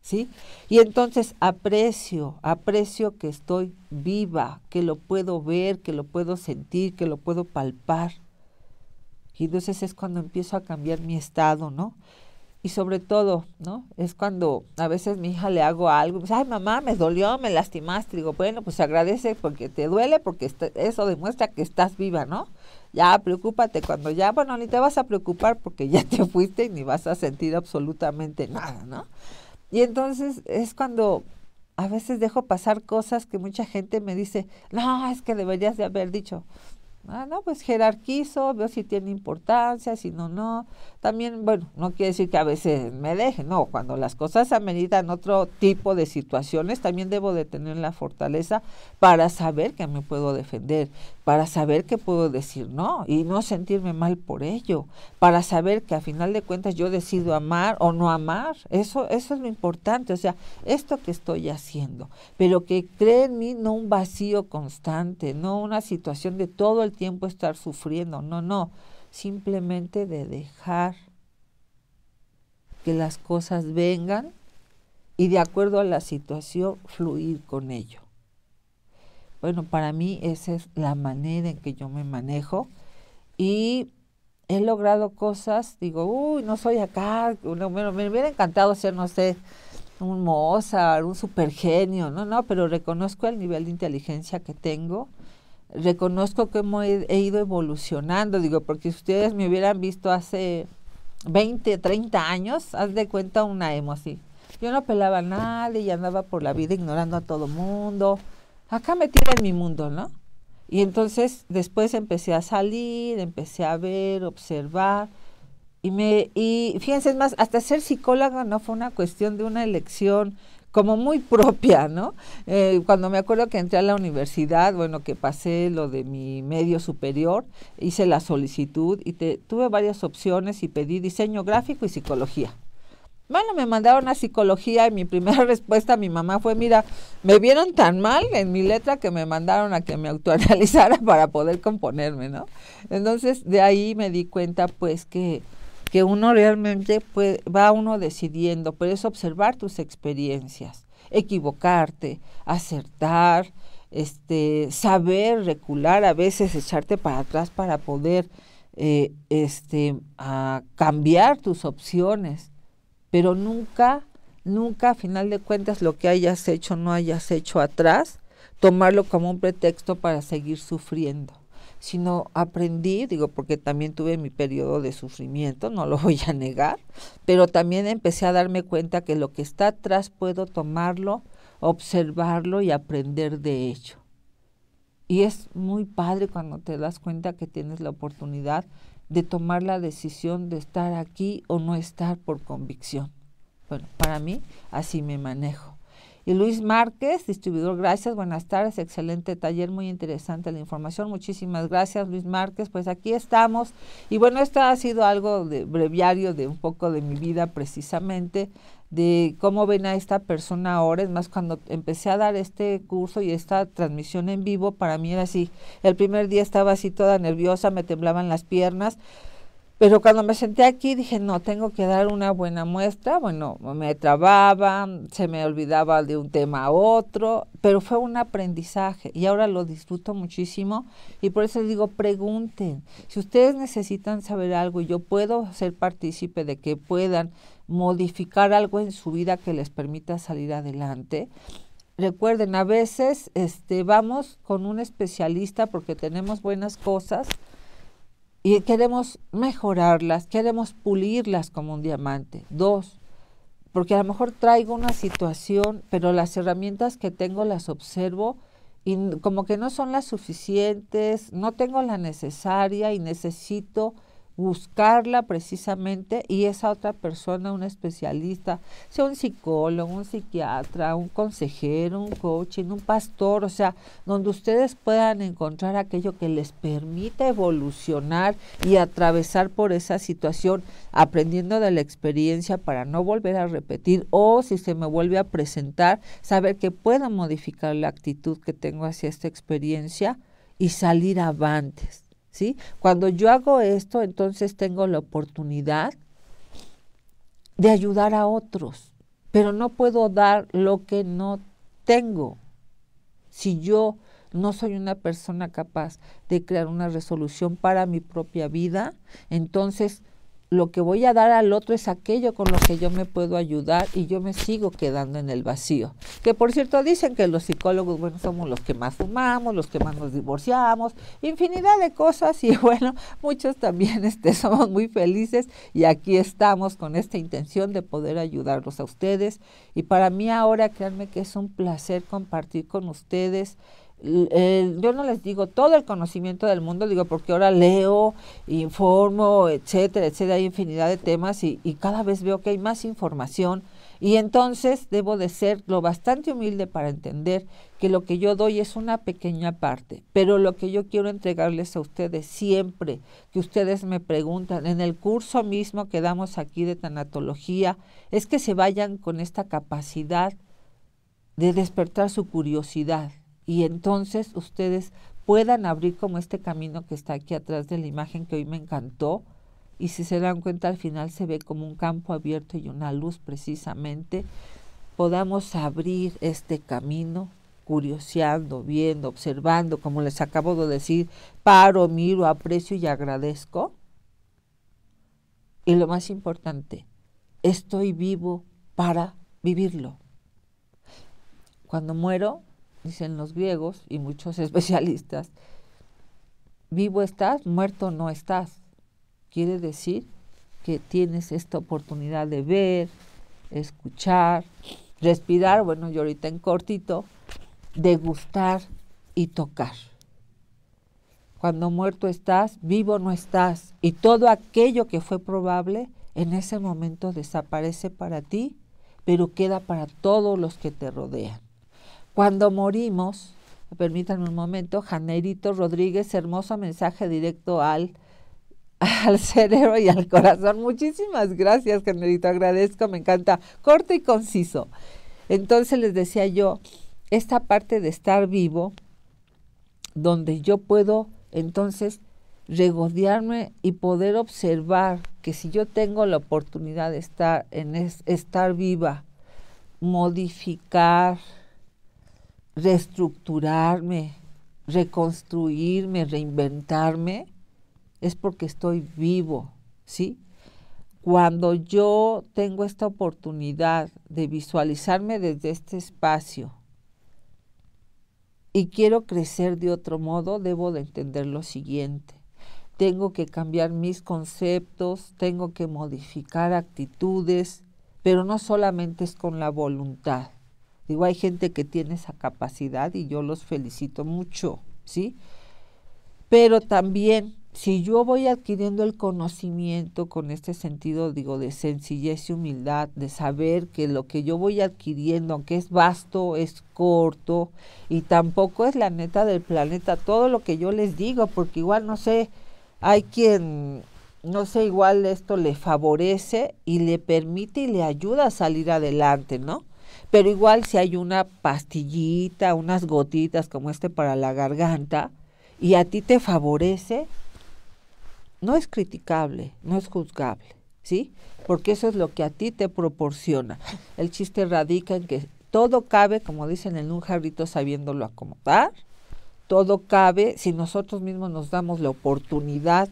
¿sí? Y entonces aprecio, aprecio que estoy viva, que lo puedo ver, que lo puedo sentir, que lo puedo palpar. Y entonces es cuando empiezo a cambiar mi estado, ¿no? Y sobre todo, ¿no? Es cuando a veces mi hija le hago algo, pues, ay mamá, me dolió, me lastimaste. Digo, bueno, pues agradece porque te duele, porque este, eso demuestra que estás viva, ¿no? Ya, preocúpate cuando ya, bueno, ni te vas a preocupar porque ya te fuiste y ni vas a sentir absolutamente nada, ¿no? Y entonces es cuando a veces dejo pasar cosas que mucha gente me dice, no, es que deberías de haber dicho. Ah, no, pues jerarquizo, veo si tiene importancia, si no, no, también, bueno, no quiere decir que a veces me deje, no, cuando las cosas ameritan otro tipo de situaciones, también debo de tener la fortaleza para saber que me puedo defender, para saber que puedo decir no y no sentirme mal por ello, para saber que a final de cuentas yo decido amar o no amar, eso, eso es lo importante, o sea, esto que estoy haciendo, pero que cree en mí no un vacío constante, no una situación de todo el tiempo estar sufriendo, no, no simplemente de dejar que las cosas vengan y de acuerdo a la situación fluir con ello. Bueno, para mí esa es la manera en que yo me manejo y he logrado cosas, digo, uy, no soy acá, no, me, hubiera encantado ser, no sé, un Mozart, un supergenio, no, no, pero reconozco el nivel de inteligencia que tengo reconozco que he ido evolucionando, digo, porque si ustedes me hubieran visto hace 20, 30 años, haz de cuenta una emo así. Yo no pelaba a nadie y andaba por la vida ignorando a todo mundo. Acá me tira en mi mundo, ¿no? Y entonces después empecé a salir, empecé a ver, observar. Y, me, y fíjense, más, hasta ser psicóloga no fue una cuestión de una elección como muy propia, ¿no? Eh, cuando me acuerdo que entré a la universidad, bueno, que pasé lo de mi medio superior, hice la solicitud y tuve varias opciones y pedí diseño gráfico y psicología. Bueno, me mandaron a psicología y mi primera respuesta a mi mamá fue, mira, me vieron tan mal en mi letra que me mandaron a que me autoanalizara para poder componerme, ¿no? Entonces, de ahí me di cuenta, pues, que que uno realmente va uno decidiendo, pero es observar tus experiencias, equivocarte, acertar, este, saber recular, a veces echarte para atrás para poder eh, este, cambiar tus opciones, pero nunca, nunca a final de cuentas lo que hayas hecho, no hayas hecho atrás, tomarlo como un pretexto para seguir sufriendo sino aprendí, digo, porque también tuve mi periodo de sufrimiento, no lo voy a negar, pero también empecé a darme cuenta que lo que está atrás puedo tomarlo, observarlo y aprender de ello. Y es muy padre cuando te das cuenta que tienes la oportunidad de tomar la decisión de estar aquí o no estar por convicción. Bueno, para mí así me manejo. Y Luis Márquez, distribuidor, gracias, buenas tardes, excelente taller, muy interesante la información, muchísimas gracias Luis Márquez, pues aquí estamos. Y bueno, esto ha sido algo de breviario de un poco de mi vida precisamente, de cómo ven a esta persona ahora, es más, cuando empecé a dar este curso y esta transmisión en vivo, para mí era así, el primer día estaba así toda nerviosa, me temblaban las piernas, pero cuando me senté aquí dije, no, tengo que dar una buena muestra. Bueno, me trababa, se me olvidaba de un tema a otro, pero fue un aprendizaje y ahora lo disfruto muchísimo y por eso digo, pregunten. Si ustedes necesitan saber algo y yo puedo ser partícipe de que puedan modificar algo en su vida que les permita salir adelante, recuerden, a veces este, vamos con un especialista porque tenemos buenas cosas y queremos mejorarlas, queremos pulirlas como un diamante. Dos, porque a lo mejor traigo una situación, pero las herramientas que tengo las observo y como que no son las suficientes, no tengo la necesaria y necesito buscarla precisamente y esa otra persona, un especialista, sea un psicólogo, un psiquiatra, un consejero, un coaching, un pastor, o sea, donde ustedes puedan encontrar aquello que les permita evolucionar y atravesar por esa situación, aprendiendo de la experiencia para no volver a repetir o si se me vuelve a presentar, saber que puedo modificar la actitud que tengo hacia esta experiencia y salir avantes ¿sí? Cuando yo hago esto, entonces tengo la oportunidad de ayudar a otros, pero no puedo dar lo que no tengo. Si yo no soy una persona capaz de crear una resolución para mi propia vida, entonces lo que voy a dar al otro es aquello con lo que yo me puedo ayudar y yo me sigo quedando en el vacío. Que por cierto dicen que los psicólogos, bueno, somos los que más fumamos, los que más nos divorciamos, infinidad de cosas y bueno, muchos también este, somos muy felices y aquí estamos con esta intención de poder ayudarlos a ustedes. Y para mí ahora, créanme que es un placer compartir con ustedes. Eh, yo no les digo todo el conocimiento del mundo, digo porque ahora leo, informo, etcétera, etcétera, hay infinidad de temas y cada vez veo que hay más información y entonces debo de ser lo bastante humilde para entender que lo que yo doy es una pequeña parte, pero lo que yo quiero entregarles a ustedes siempre, que ustedes me preguntan en el curso mismo que damos aquí de tanatología, es que se vayan con esta capacidad de despertar su curiosidad y entonces ustedes puedan abrir como este camino que está aquí atrás de la imagen que hoy me encantó y si se dan cuenta al final se ve como un campo abierto y una luz precisamente, podamos abrir este camino curioseando, viendo, observando, como les acabo de decir, paro, miro, aprecio y agradezco. Y lo más importante, estoy vivo para vivirlo. Cuando muero, dicen los griegos y muchos especialistas, vivo estás, muerto no estás. Quiere decir que tienes esta oportunidad de ver, escuchar, respirar, bueno, yo ahorita en cortito, degustar y tocar. Cuando muerto estás, vivo no estás, y todo aquello que fue probable en ese momento desaparece para ti, pero queda para todos los que te rodean. Cuando morimos, permítanme un momento, Janerito Rodríguez, hermoso mensaje directo al, al cerebro y al corazón. Muchísimas gracias, Janerito, agradezco, me encanta. Corto y conciso. Entonces les decía yo, esta parte de estar vivo, donde yo puedo entonces regodearme y poder observar que si yo tengo la oportunidad de estar en estar viva, modificar, reestructurarme, reconstruirme, reinventarme, es porque estoy vivo, ¿sí? Cuando yo tengo esta oportunidad de visualizarme desde este espacio y quiero crecer de otro modo, debo de entender lo siguiente. Tengo que cambiar mis conceptos, tengo que modificar actitudes, pero no solamente es con la voluntad Digo, hay gente que tiene esa capacidad y yo los felicito mucho, ¿sí? Pero también, si yo voy adquiriendo el conocimiento con este sentido, digo, de sencillez y humildad, de saber que lo que yo voy adquiriendo, aunque es vasto, es corto, y tampoco es la neta del planeta, todo lo que yo les digo, porque igual, no sé, hay quien no sé, igual esto le favorece y le permite y le ayuda a salir adelante, ¿no? pero igual si hay una pastillita, unas gotitas como este para la garganta, y a ti te favorece, no es criticable, no es juzgable, ¿sí? Porque eso es lo que a ti te proporciona. El chiste radica en que todo cabe, como dicen, en un jarrito sabiéndolo acomodar, todo cabe si nosotros mismos nos damos la oportunidad,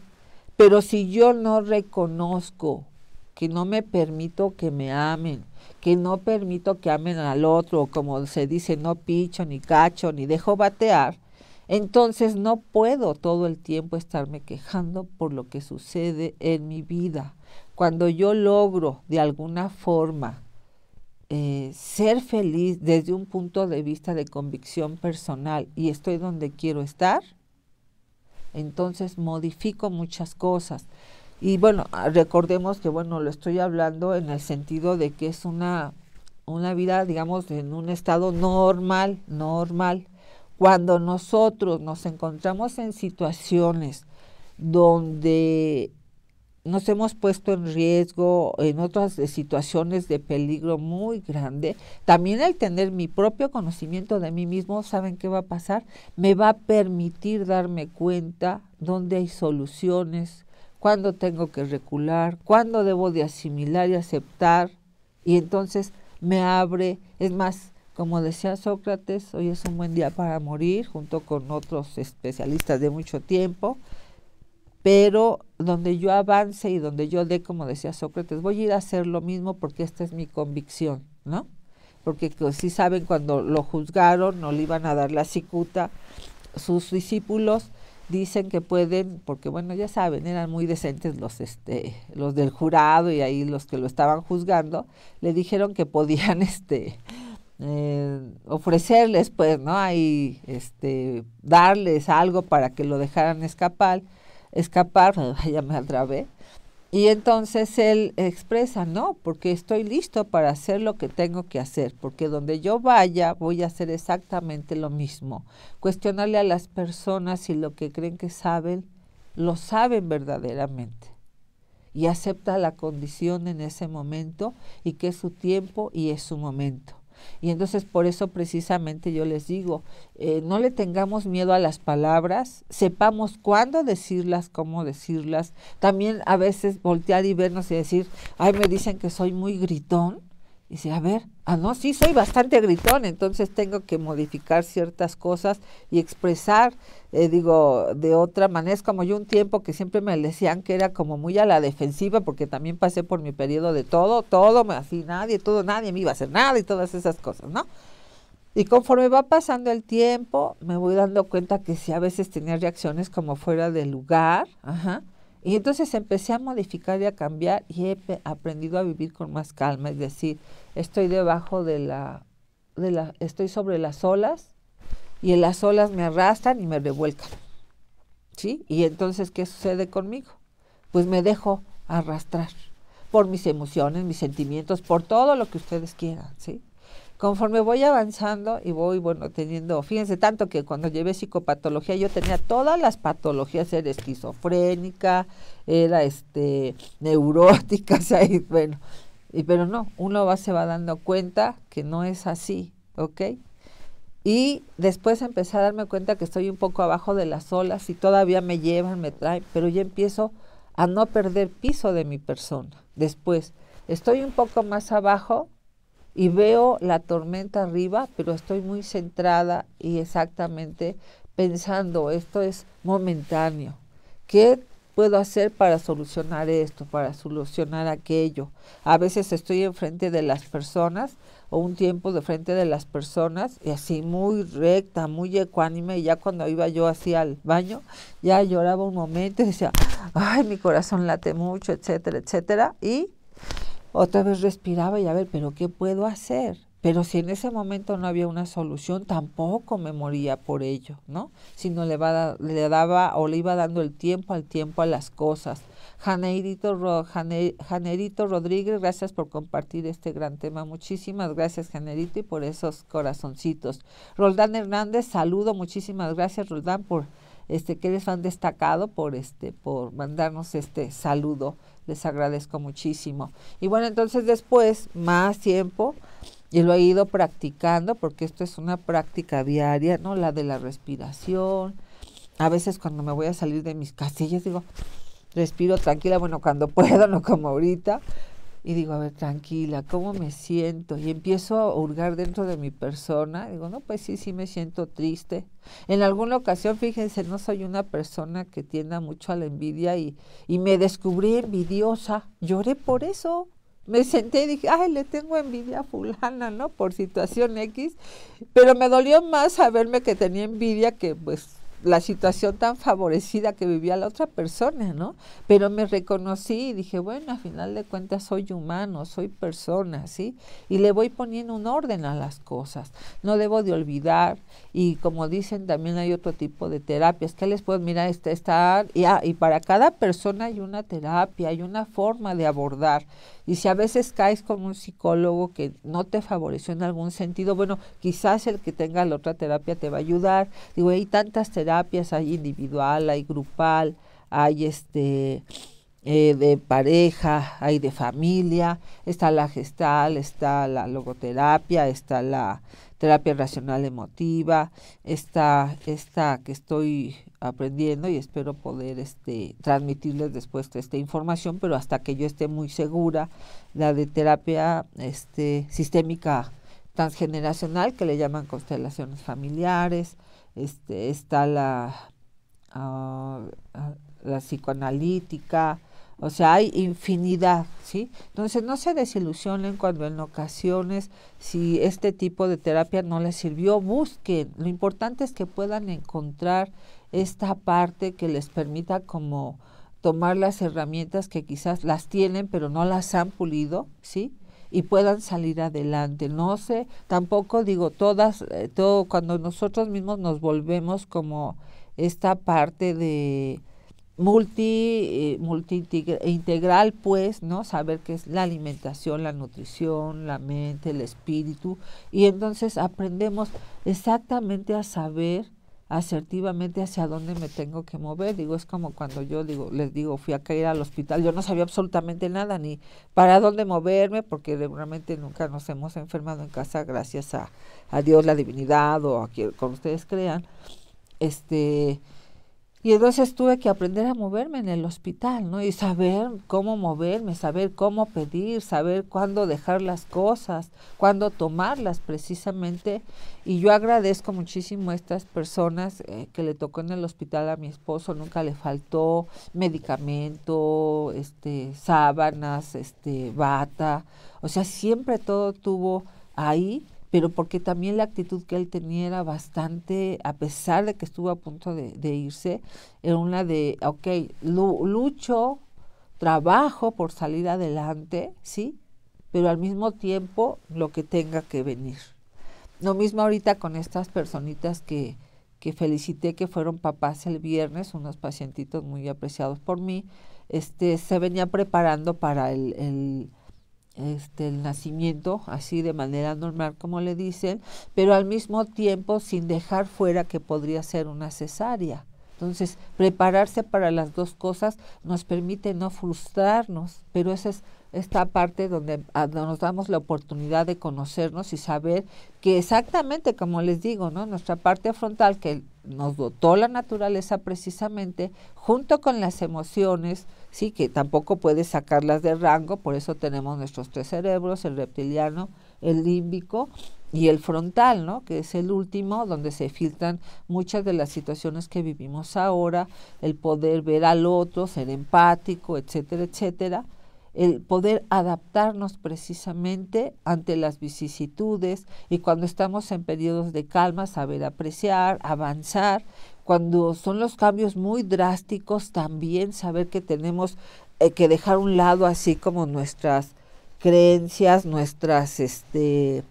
pero si yo no reconozco que no me permito que me amen, que no permito que amen al otro, como se dice, no picho, ni cacho, ni dejo batear, entonces no puedo todo el tiempo estarme quejando por lo que sucede en mi vida. Cuando yo logro de alguna forma eh, ser feliz desde un punto de vista de convicción personal y estoy donde quiero estar, entonces modifico muchas cosas. Y bueno, ah, recordemos que bueno, lo estoy hablando en el sentido de que es una, una vida, digamos, en un estado normal, normal. Cuando nosotros nos encontramos en situaciones donde nos hemos puesto en riesgo en otras eh, situaciones de peligro muy grande, también al tener mi propio conocimiento de mí mismo, ¿saben qué va a pasar? Me va a permitir darme cuenta dónde hay soluciones, cuándo tengo que recular, cuándo debo de asimilar y aceptar. Y entonces me abre, es más, como decía Sócrates, hoy es un buen día para morir, junto con otros especialistas de mucho tiempo, pero donde yo avance y donde yo dé, como decía Sócrates, voy a ir a hacer lo mismo porque esta es mi convicción, ¿no? Porque si pues, saben, cuando lo juzgaron, no le iban a dar la cicuta sus discípulos, dicen que pueden, porque bueno, ya saben, eran muy decentes los, este, los del jurado y ahí los que lo estaban juzgando, le dijeron que podían este, eh, ofrecerles, pues, ¿no? Ahí, este, darles algo para que lo dejaran escapar, escapar, ya me atrabé, y entonces él expresa, no, porque estoy listo para hacer lo que tengo que hacer, porque donde yo vaya voy a hacer exactamente lo mismo. Cuestionarle a las personas si lo que creen que saben, lo saben verdaderamente. Y acepta la condición en ese momento y que es su tiempo y es su momento. Y entonces por eso precisamente yo les digo, eh, no le tengamos miedo a las palabras, sepamos cuándo decirlas, cómo decirlas. También a veces voltear y vernos y decir, ay, me dicen que soy muy gritón. Y dice, a ver, Ah, no, sí, soy bastante gritón, entonces tengo que modificar ciertas cosas y expresar, eh, digo, de otra manera. Es como yo un tiempo que siempre me decían que era como muy a la defensiva, porque también pasé por mi periodo de todo, todo, así nadie, todo, nadie me iba a hacer nada y todas esas cosas, ¿no? Y conforme va pasando el tiempo, me voy dando cuenta que sí, a veces tenía reacciones como fuera de lugar, ajá, y entonces empecé a modificar y a cambiar y he aprendido a vivir con más calma, es decir, estoy debajo de la, de la estoy sobre las olas y en las olas me arrastran y me revuelcan. ¿Sí? Y entonces, ¿qué sucede conmigo? Pues me dejo arrastrar por mis emociones, mis sentimientos, por todo lo que ustedes quieran, ¿sí? Conforme voy avanzando y voy, bueno, teniendo, fíjense, tanto que cuando llevé psicopatología yo tenía todas las patologías, era esquizofrénica, era este, neurótica, bueno, y, pero no, uno va, se va dando cuenta que no es así, ¿ok? Y después empecé a darme cuenta que estoy un poco abajo de las olas y todavía me llevan, me traen, pero ya empiezo a no perder piso de mi persona. Después, estoy un poco más abajo, y veo la tormenta arriba, pero estoy muy centrada y exactamente pensando, esto es momentáneo. ¿Qué puedo hacer para solucionar esto, para solucionar aquello? A veces estoy enfrente de las personas o un tiempo de frente de las personas y así muy recta, muy ecuánime, y ya cuando iba yo así al baño, ya lloraba un momento y decía, ay, mi corazón late mucho, etcétera, etcétera, y otra vez respiraba y a ver, pero ¿qué puedo hacer? Pero si en ese momento no había una solución, tampoco me moría por ello, ¿no? Sino le, le daba o le iba dando el tiempo al tiempo a las cosas. Janeirito, Janerito Rodríguez, gracias por compartir este gran tema. Muchísimas gracias, Janerito, y por esos corazoncitos. Roldán Hernández, saludo. Muchísimas gracias, Roldán, por este que eres tan destacado por este por mandarnos este saludo les agradezco muchísimo. Y bueno, entonces después, más tiempo, y lo he ido practicando, porque esto es una práctica diaria, ¿no? La de la respiración. A veces cuando me voy a salir de mis casillas digo, respiro tranquila, bueno, cuando puedo, no como ahorita, y digo, a ver, tranquila, ¿cómo me siento? Y empiezo a hurgar dentro de mi persona. Digo, no, pues sí, sí me siento triste. En alguna ocasión, fíjense, no soy una persona que tienda mucho a la envidia y, y me descubrí envidiosa. Lloré por eso. Me senté y dije, ay, le tengo envidia a fulana, ¿no? Por situación X. Pero me dolió más saberme que tenía envidia que pues la situación tan favorecida que vivía la otra persona, ¿no? Pero me reconocí y dije, bueno, a final de cuentas soy humano, soy persona, ¿sí? Y le voy poniendo un orden a las cosas. No debo de olvidar y como dicen también hay otro tipo de terapias ¿Qué les puedo mirar esta, esta ah, y, ah, y para cada persona hay una terapia, hay una forma de abordar y si a veces caes con un psicólogo que no te favoreció en algún sentido, bueno, quizás el que tenga la otra terapia te va a ayudar. Digo, hay tantas terapias, hay individual, hay grupal, hay este eh, de pareja, hay de familia, está la gestal, está la logoterapia, está la terapia racional emotiva, está esta que estoy aprendiendo y espero poder este, transmitirles después esta información, pero hasta que yo esté muy segura, la de terapia este, sistémica transgeneracional que le llaman constelaciones familiares, este, está la, ah, la psicoanalítica, o sea, hay infinidad, ¿sí? Entonces, no se desilusionen cuando en ocasiones, si este tipo de terapia no les sirvió, busquen. Lo importante es que puedan encontrar esta parte que les permita como tomar las herramientas que quizás las tienen, pero no las han pulido, ¿sí? y puedan salir adelante. No sé, tampoco digo todas, eh, todo cuando nosotros mismos nos volvemos como esta parte de multi, eh, multi integral, pues, ¿no? Saber qué es la alimentación, la nutrición, la mente, el espíritu. Y entonces aprendemos exactamente a saber asertivamente hacia dónde me tengo que mover. Digo, es como cuando yo digo, les digo, fui a caer al hospital, yo no sabía absolutamente nada, ni para dónde moverme, porque realmente nunca nos hemos enfermado en casa, gracias a, Dios, la divinidad o a quien ustedes crean. Este, y entonces tuve que aprender a moverme en el hospital, ¿no? Y saber cómo moverme, saber cómo pedir, saber cuándo dejar las cosas, cuándo tomarlas precisamente. Y yo agradezco muchísimo a estas personas eh, que le tocó en el hospital a mi esposo, nunca le faltó medicamento, este, sábanas, este, bata. O sea, siempre todo tuvo ahí pero porque también la actitud que él tenía era bastante, a pesar de que estuvo a punto de, irse, era una de, ok, lucho, trabajo por salir adelante, ¿sí? Pero al mismo tiempo lo que tenga que venir. Lo mismo ahorita con estas personitas que, que felicité que fueron papás el viernes, unos pacientitos muy apreciados por mí, este, se venía preparando para el este, el nacimiento, así de manera normal como le dicen, pero al mismo tiempo sin dejar fuera que podría ser una cesárea. Entonces, prepararse para las dos cosas nos permite no frustrarnos, pero esa es esta parte donde ah, nos damos la oportunidad de conocernos y saber que exactamente como les digo, ¿no? Nuestra parte frontal que nos dotó la naturaleza precisamente junto con las emociones, sí, que tampoco puede sacarlas de rango, por eso tenemos nuestros tres cerebros, el reptiliano, el límbico y el frontal, ¿no? que es el último donde se filtran muchas de las situaciones que vivimos ahora, el poder ver al otro, ser empático, etcétera, etcétera el poder adaptarnos precisamente ante las vicisitudes y cuando estamos en periodos de calma, saber apreciar, avanzar. Cuando son los cambios muy drásticos, también saber que tenemos eh, que dejar un lado así como nuestras creencias, nuestras este,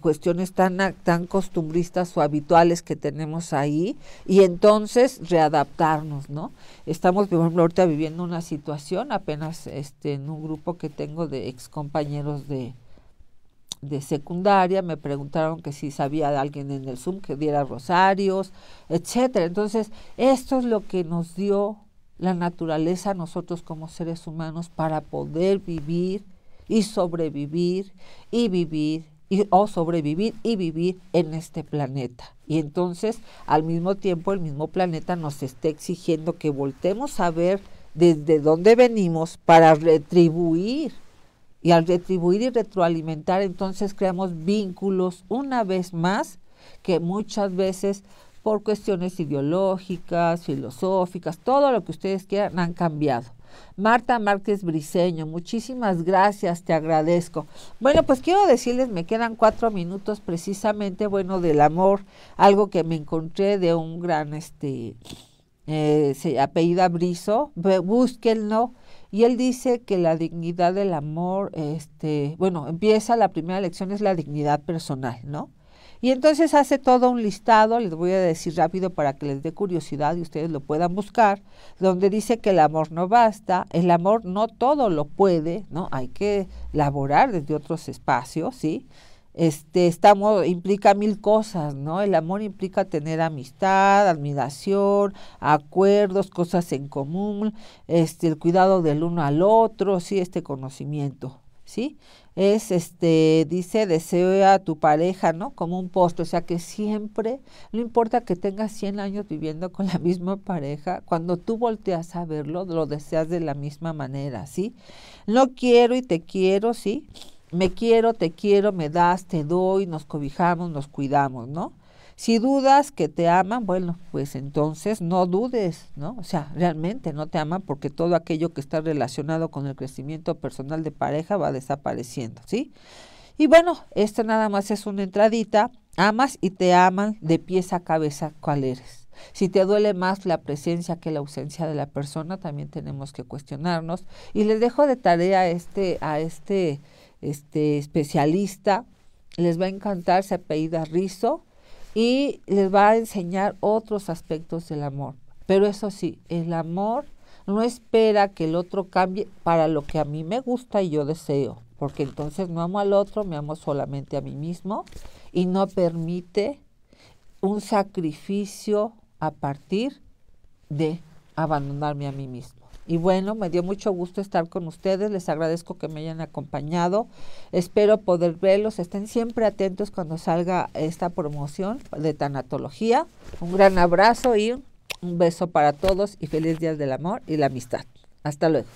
cuestiones tan, tan costumbristas o habituales que tenemos ahí y entonces readaptarnos, ¿no? Estamos, ahorita viviendo una situación apenas este, en un grupo que tengo de excompañeros de, de secundaria, me preguntaron que si sabía de alguien en el Zoom que diera rosarios, etcétera. Entonces, esto es lo que nos dio la naturaleza a nosotros como seres humanos para poder vivir y sobrevivir y vivir y, o sobrevivir y vivir en este planeta. Y entonces, al mismo tiempo, el mismo planeta nos está exigiendo que voltemos a ver desde dónde venimos para retribuir. Y al retribuir y retroalimentar, entonces creamos vínculos una vez más que muchas veces por cuestiones ideológicas, filosóficas, todo lo que ustedes quieran han cambiado. Marta Márquez Briseño, muchísimas gracias, te agradezco. Bueno, pues quiero decirles, me quedan cuatro minutos precisamente, bueno, del amor, algo que me encontré de un gran, este, eh, se apellida Brizo, búsquenlo. Y él dice que la dignidad del amor, este, bueno, empieza la primera lección, es la dignidad personal, ¿no? Y entonces hace todo un listado, les voy a decir rápido para que les dé curiosidad y ustedes lo puedan buscar, donde dice que el amor no basta, el amor no todo lo puede, ¿no? Hay que laborar desde otros espacios, ¿sí? Este, estamos, implica mil cosas, ¿no? El amor implica tener amistad, admiración, acuerdos, cosas en común, este, el cuidado del uno al otro, sí, este conocimiento. ¿sí? Es, este, dice, deseo a tu pareja, ¿no? Como un postre, o sea que siempre, no importa que tengas 100 años viviendo con la misma pareja, cuando tú volteas a verlo, lo deseas de la misma manera, ¿sí? No quiero y te quiero, ¿sí? Me quiero, te quiero, me das, te doy, nos cobijamos, nos cuidamos, ¿no? Si dudas que te aman, bueno, pues entonces no dudes, ¿no? O sea, realmente no te aman porque todo aquello que está relacionado con el crecimiento personal de pareja va desapareciendo, ¿sí? Y bueno, esto nada más es una entradita. Amas y te aman de pies a cabeza cuál eres. Si te duele más la presencia que la ausencia de la persona, también tenemos que cuestionarnos. Y les dejo de tarea a este, a este, este especialista. Les va a encantar, se apellida Rizo y les va a enseñar otros aspectos del amor. Pero eso sí, el amor no espera que el otro cambie para lo que a mí me gusta y yo deseo, porque entonces no amo al otro, me amo solamente a mí mismo y no permite un sacrificio a partir de abandonarme a mí mismo. Y bueno, me dio mucho gusto estar con ustedes, les agradezco que me hayan acompañado, espero poder verlos, estén siempre atentos cuando salga esta promoción de tanatología. Un gran abrazo y un beso para todos y feliz días del Amor y la Amistad. Hasta luego.